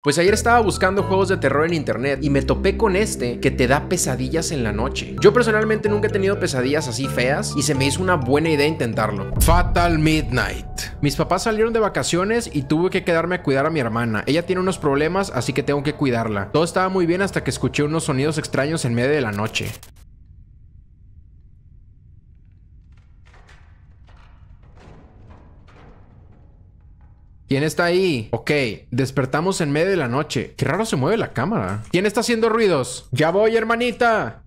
Pues ayer estaba buscando juegos de terror en internet y me topé con este que te da pesadillas en la noche. Yo personalmente nunca he tenido pesadillas así feas y se me hizo una buena idea intentarlo. Fatal Midnight. Mis papás salieron de vacaciones y tuve que quedarme a cuidar a mi hermana. Ella tiene unos problemas así que tengo que cuidarla. Todo estaba muy bien hasta que escuché unos sonidos extraños en medio de la noche. ¿Quién está ahí? Ok, despertamos en medio de la noche. Qué raro se mueve la cámara. ¿Quién está haciendo ruidos? Ya voy, hermanita.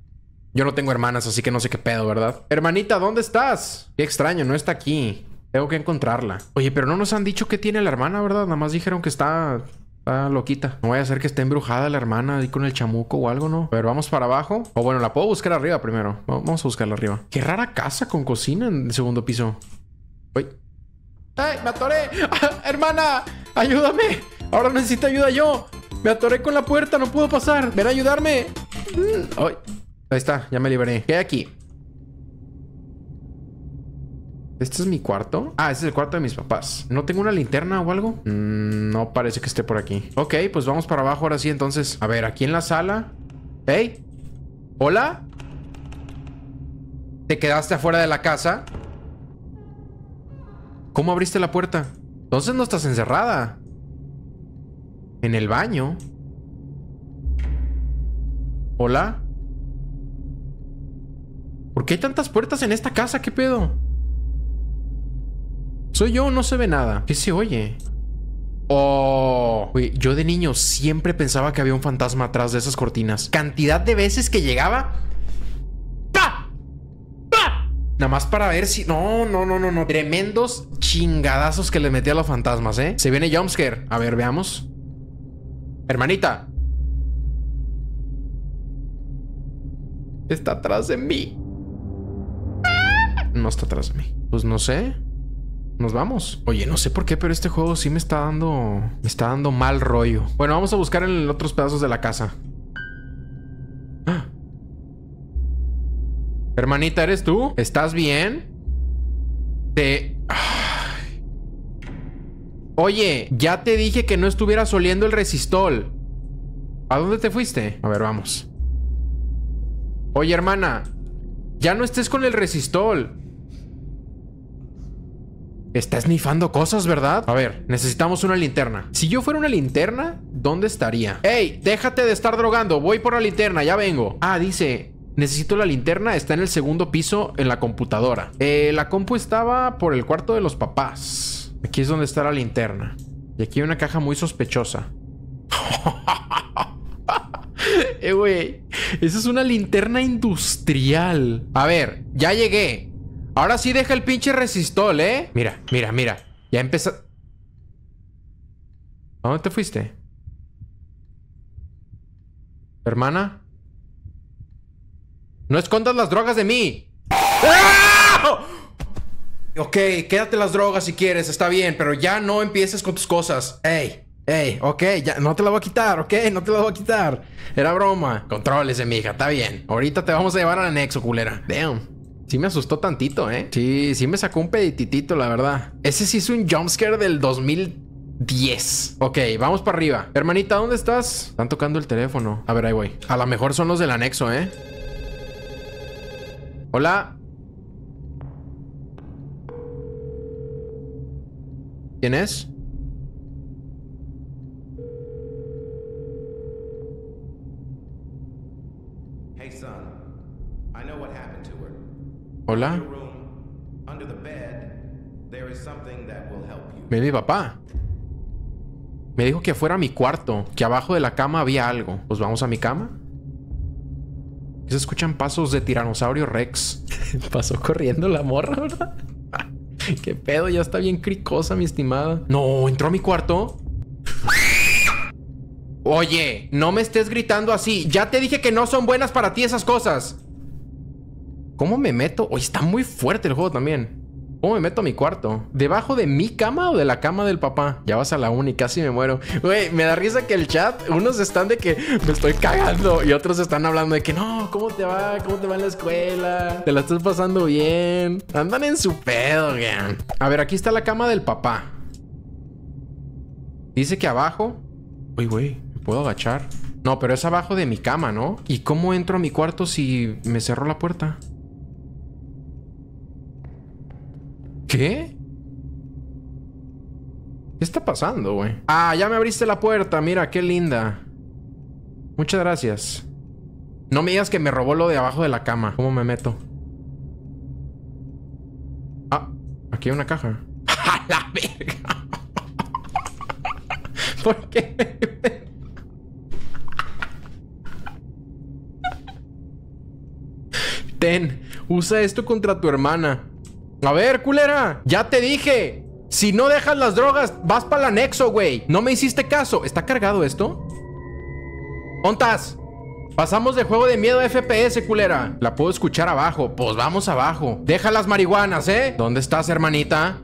Yo no tengo hermanas, así que no sé qué pedo, ¿verdad? Hermanita, ¿dónde estás? Qué extraño, no está aquí. Tengo que encontrarla. Oye, pero no nos han dicho qué tiene la hermana, ¿verdad? Nada más dijeron que está Está loquita. No voy a hacer que esté embrujada la hermana ahí con el chamuco o algo, ¿no? A ver, vamos para abajo. O bueno, la puedo buscar arriba primero. Vamos a buscarla arriba. Qué rara casa con cocina en el segundo piso. Uy. ¡Ay, me atoré! ¡Hermana! ¡Ayúdame! Ahora necesito ayuda yo. Me atoré con la puerta, no puedo pasar. Ven a ayudarme. Mm. Ay, ahí está, ya me liberé. ¿Qué hay aquí? ¿Este es mi cuarto? Ah, este es el cuarto de mis papás. ¿No tengo una linterna o algo? Mm, no parece que esté por aquí. Ok, pues vamos para abajo ahora sí entonces. A ver, aquí en la sala. ¡Hey! ¿Hola? ¿Te quedaste afuera de la casa? ¿Cómo abriste la puerta? Entonces no estás encerrada. En el baño. ¿Hola? ¿Por qué hay tantas puertas en esta casa? ¿Qué pedo? ¿Soy yo no se ve nada? ¿Qué se oye? Oh, yo de niño siempre pensaba que había un fantasma atrás de esas cortinas. Cantidad de veces que llegaba Nada más para ver si. No, no, no, no, no. Tremendos chingadazos que le metí a los fantasmas, ¿eh? Se viene Jumpscare. A ver, veamos. Hermanita. Está atrás de mí. No está atrás de mí. Pues no sé. Nos vamos. Oye, no sé por qué, pero este juego sí me está dando. Me está dando mal rollo. Bueno, vamos a buscar en otros pedazos de la casa. Hermanita, ¿eres tú? ¿Estás bien? Te... Oye, ya te dije que no estuvieras oliendo el resistol. ¿A dónde te fuiste? A ver, vamos. Oye, hermana, ya no estés con el resistol. Está snifando cosas, ¿verdad? A ver, necesitamos una linterna. Si yo fuera una linterna, ¿dónde estaría? ¡Ey! Déjate de estar drogando. Voy por la linterna, ya vengo. Ah, dice, Necesito la linterna, está en el segundo piso en la computadora. Eh, la compu estaba por el cuarto de los papás. Aquí es donde está la linterna. Y aquí hay una caja muy sospechosa. eh, güey. Esa es una linterna industrial. A ver, ya llegué. Ahora sí deja el pinche resistol, ¿eh? Mira, mira, mira. Ya empezó. ¿A dónde te fuiste? ¿Hermana? No escondas las drogas de mí. ¡Ah! Ok, quédate las drogas si quieres, está bien, pero ya no empieces con tus cosas. Ey, ey, ok, ya no te la voy a quitar, ok, no te la voy a quitar. Era broma. Contrólese, mija, está bien. Ahorita te vamos a llevar al anexo, culera. Damn. Sí me asustó tantito, ¿eh? Sí, sí me sacó un pedititito, la verdad. Ese sí es un jumpscare del 2010. Ok, vamos para arriba. Hermanita, ¿dónde estás? Están tocando el teléfono. A ver, ahí voy. A lo mejor son los del anexo, ¿eh? Hola. ¿Quién es? Hola. Me mi papá. Me dijo que fuera a mi cuarto, que abajo de la cama había algo. Pues vamos a mi cama. Se escuchan pasos de tiranosaurio Rex. Pasó corriendo la morra, ¿verdad? Qué pedo, ya está bien cricosa, mi estimada. No, entró a mi cuarto. Oye, no me estés gritando así. Ya te dije que no son buenas para ti esas cosas. ¿Cómo me meto? Hoy está muy fuerte el juego también. ¿Cómo me meto a mi cuarto? ¿Debajo de mi cama o de la cama del papá? Ya vas a la y casi me muero. Güey, me da risa que el chat, unos están de que me estoy cagando y otros están hablando de que no, ¿cómo te va? ¿Cómo te va en la escuela? ¿Te la estás pasando bien? Andan en su pedo, güey. A ver, aquí está la cama del papá. Dice que abajo. Uy, güey, me puedo agachar. No, pero es abajo de mi cama, ¿no? ¿Y cómo entro a mi cuarto si me cerró la puerta? ¿Qué? ¿Qué está pasando, güey? Ah, ya me abriste la puerta. Mira, qué linda. Muchas gracias. No me digas que me robó lo de abajo de la cama. ¿Cómo me meto? Ah, aquí hay una caja. ¡A la verga! ¿Por qué? Ten, usa esto contra tu hermana. A ver, culera. Ya te dije. Si no dejas las drogas, vas para el anexo, güey. No me hiciste caso. ¿Está cargado esto? Contas. Pasamos de juego de miedo a FPS, culera. La puedo escuchar abajo. Pues vamos abajo. Deja las marihuanas, ¿eh? ¿Dónde estás, hermanita?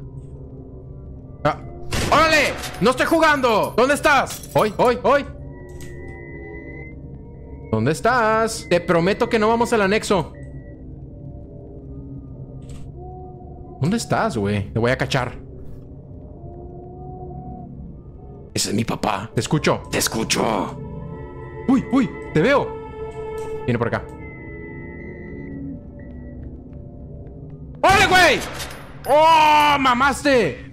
Ah. ¡Órale! ¡No estoy jugando! ¿Dónde estás? ¡Hoy, hoy, hoy! ¿Dónde estás? Te prometo que no vamos al anexo. ¿Dónde estás, güey? Te voy a cachar. Ese es mi papá. Te escucho. Te escucho. Uy, uy, te veo. Viene por acá. ¡Hola, güey! ¡Oh, mamaste!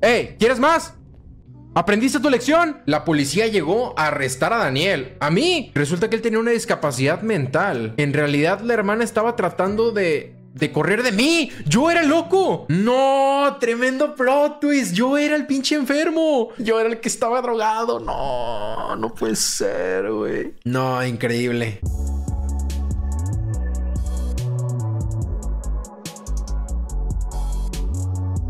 ¡Ey! ¿Quieres más? ¿Aprendiste tu lección? La policía llegó a arrestar a Daniel. ¿A mí? Resulta que él tenía una discapacidad mental. En realidad, la hermana estaba tratando de de correr de mí. Yo era loco. No, tremendo Pro, twist. Yo era el pinche enfermo. Yo era el que estaba drogado. No, no puede ser, güey. No, increíble.